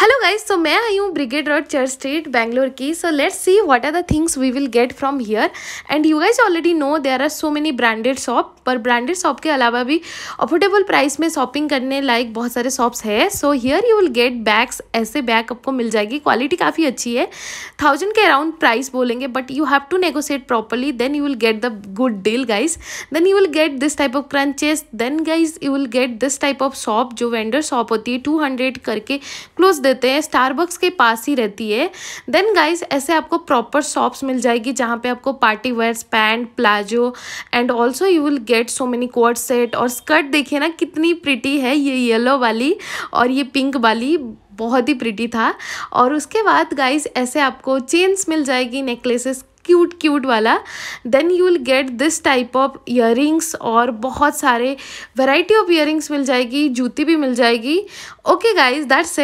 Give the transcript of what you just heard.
hello guys तो मैं आई हूँ brigade road church street Bangalore की so let's see what are the things we will get from here and you guys already know there are so many branded shop पर branded shop के अलावा भी affordable price में shopping करने like बहुत सारे shops है so here you will get bags ऐसे बैग आपको मिल जाएगी क्वालिटी काफ़ी अच्छी है थाउजेंड के अराउंड प्राइस बोलेंगे but you have to negotiate properly then you will get the good deal guys then you will get this type of crunches then guys you will get this type of shop जो vendor shop होती है to करके close momos देते हैं Starbucks के पास ही रहती है then guys ऐसे आपको प्रॉपर शॉप्स मिल जाएगी जहाँ पे आपको party wears pant palazzo and also you will get so many coat set और स्कर्ट देखिए ना कितनी प्रिटी है ये येलो वाली और ये पिंक वाली बहुत ही प्रिटी था और उसके बाद गाइज ऐसे आपको चेन्स मिल जाएगी नेकलेसेस क्यूट क्यूट वाला then you will get this type of ear और बहुत सारे वेराइटी ऑफ इयर मिल जाएगी जूती भी मिल जाएगी ओके गाइज दैट्स